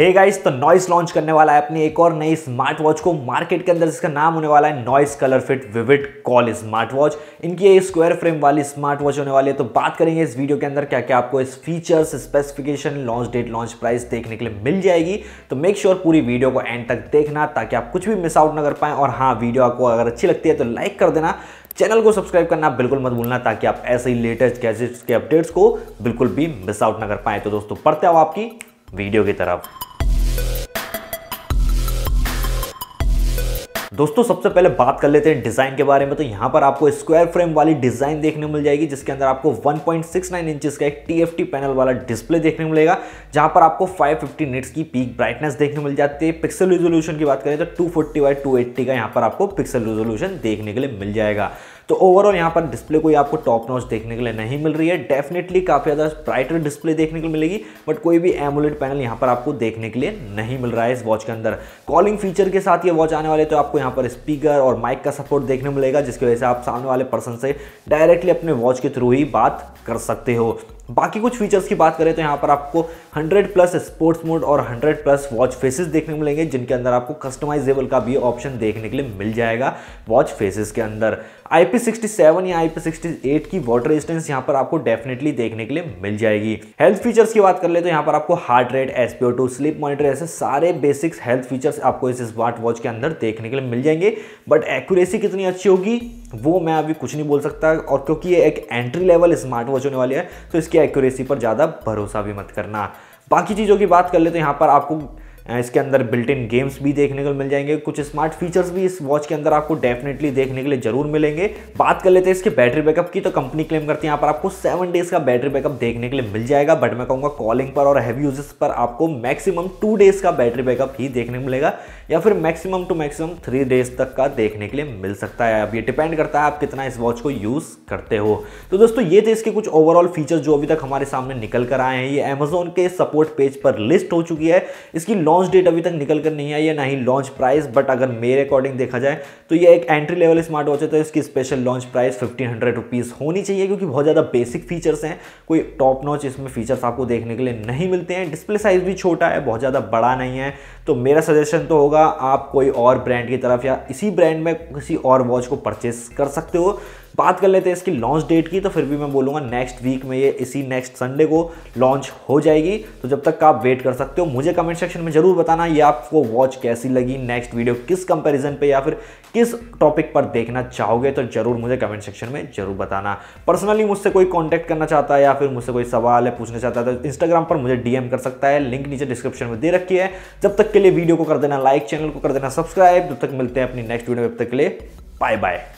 हे guys तो Noise launch करने वाला है अपनी एक और नई स्मार्ट वॉच को मार्केट के अंदर जिसका नाम होने वाला है Noise ColorFit Vivid Call smart watch इनकी ये स्क्वायर फ्रेम वाली स्मार्ट वॉच होने वाली है तो बात करेंगे इस वीडियो के अंदर क्या क्या आपको इस features specification launch date launch price देखने के लिए मिल जाएगी तो मेक श्योर sure पूरी वीडियो को एंड तक देखना ताकि आप कुछ भी मिस आउट ना कर पाएं और हाँ वीडियो आपको अगर अच्छी लगती है तो लाइक कर देना चैनल को सब्सक्राइब करना बिल्कुल मत भूलना ताकि आप ऐसे ही लेटेस्ट गैजेट्स के अपडेट्स को बिल्कुल भी मिस आउट ना कर पाए तो दोस्तों पढ़ते हो आपकी वीडियो की तरफ दोस्तों सबसे पहले बात कर लेते हैं डिज़ाइन के बारे में तो यहाँ पर आपको स्क्वायर फ्रेम वाली डिज़ाइन देखने मिल जाएगी जिसके अंदर आपको 1.69 इंचेस का एक टीएफटी पैनल वाला डिस्प्ले देखने मिलेगा जहां पर आपको 550 निट्स की पीक ब्राइटनेस देखने मिल जाती है पिक्सल रिजोल्यूशन की बात करें तो two forty by two eighty का यहाँ पर आपको पिक्सल रिजोल्यूशन देखने के लिए मिल जाएगा तो ओवरऑल यहाँ पर डिस्प्ले कोई आपको टॉप नॉच देखने के लिए नहीं मिल रही है डेफिनेटली काफ़ी ज़्यादा ब्राइटर डिस्प्ले देखने को मिलेगी बट कोई भी एमोलेट पैनल यहाँ पर आपको देखने के लिए नहीं मिल रहा है इस वॉच के अंदर कॉलिंग फीचर के साथ ये वॉच आने वाले तो आपको यहाँ पर स्पीकर और माइक का सपोर्ट देखने को मिलेगा जिसकी वजह से आप सामने वाले पर्सन से डायरेक्टली अपने वॉच के थ्रू ही बात कर सकते हो बाकी कुछ फीचर्स की बात करें तो यहाँ पर आपको 100 प्लस स्पोर्ट्स मोड और 100 प्लस वॉच फेसेस देखने को मिलेंगे जिनके अंदर आपको कस्टमाइजेबल का भी ऑप्शन देखने के लिए मिल जाएगा वॉच फेसेस के अंदर IP67 या IP68 की वाटर रेजिस्टेंस यहाँ पर आपको डेफिनेटली देखने के लिए मिल जाएगी हेल्थ फीचर्स की बात कर ले तो यहाँ पर आपको heart rate SPO sleep monitor ऐसे सारे बेसिक्स हेल्थ फीचर्स आपको इस स्मार्ट वॉच के अंदर देखने के लिए मिल जाएंगे बट एक्यूरेसी कितनी अच्छी होगी वो मैं अभी कुछ नहीं बोल सकता और क्योंकि ये एक एंट्री लेवल स्मार्ट वॉच होने वाली है तो इसकी एक्यूरेसी पर ज़्यादा भरोसा भी मत करना बाकी चीज़ों की बात कर ले तो यहाँ पर आपको इसके अंदर बिल्ट इन गेम्स भी देखने को मिल जाएंगे कुछ स्मार्ट फीचर्स भी इस वॉच के अंदर आपको डेफिनेटली देखने के लिए जरूर मिलेंगे बात कर लेते हैं इसके बैटरी बैकअप की तो कंपनी क्लेम करती है यहाँ पर आपको सेवन डेज का बैटरी बैकअप देखने के लिए मिल जाएगा बट मैं कहूँगा कॉलिंग पर और हैवी यूजेस पर आपको मैक्सिमम टू डेज का बैटरी बैकअप ही देखने को मिलेगा या फिर maximum two maximum three days तक का देखने के लिए मिल सकता है अब ये डिपेंड करता है आप कितना इस वॉच को यूज़ करते हो तो दोस्तों ये थे इसके कुछ ओवरऑल फीचर जो अभी तक हमारे सामने निकल कर आए हैं ये अमेजोन के सपोर्ट पेज पर लिस्ट हो चुकी है इसकी लॉन्च लॉन्च डेट अभी तक निकल कर नहीं आई है ना ही लॉन्च प्राइस बट अगर मेरे अकॉर्डिंग देखा जाए तो ये एक एंट्री लेवल स्मार्ट वॉच है तो इसकी special launch price fifteen hundred rupees होनी चाहिए क्योंकि बहुत ज़्यादा बेसिक फीचर्स हैं कोई टॉप नॉच इसमें फीचर्स आपको देखने के लिए नहीं मिलते हैं डिस्प्ले साइज़ भी छोटा है बहुत ज़्यादा बड़ा नहीं है तो मेरा सजेशन तो होगा आप कोई और ब्रांड की तरफ या इसी ब्रांड में किसी और वॉच को परचेस कर सकते हो बात कर लेते हैं इसकी लॉन्च डेट की तो फिर भी मैं बोलूँगा नेक्स्ट वीक में ये इसी नेक्स्ट संडे को लॉन्च हो जाएगी तो जब तक आप वेट कर सकते हो मुझे कमेंट सेक्शन में ज़रूर बताना ये आपको वॉच कैसी लगी नेक्स्ट वीडियो किस कंपेरिजन पर या फिर किस टॉपिक पर देखना चाहोगे तो ज़रूर मुझे कमेंट सेक्शन में ज़रूर बताना पर्सनली मुझसे कोई कॉन्टैक्ट करना चाहता है या फिर मुझसे कोई सवाल है पूछना चाहता है तो इंस्टाग्राम पर मुझे डीएम कर सकता है लिंक नीचे डिस्क्रिप्शन में दे रखी है जब तक के लिए वीडियो को कर देना लाइक चैनल को कर देना सब्सक्राइब जब तक मिलते हैं अपनी नेक्स्ट वीडियो में तब तक के लिए बाय बाय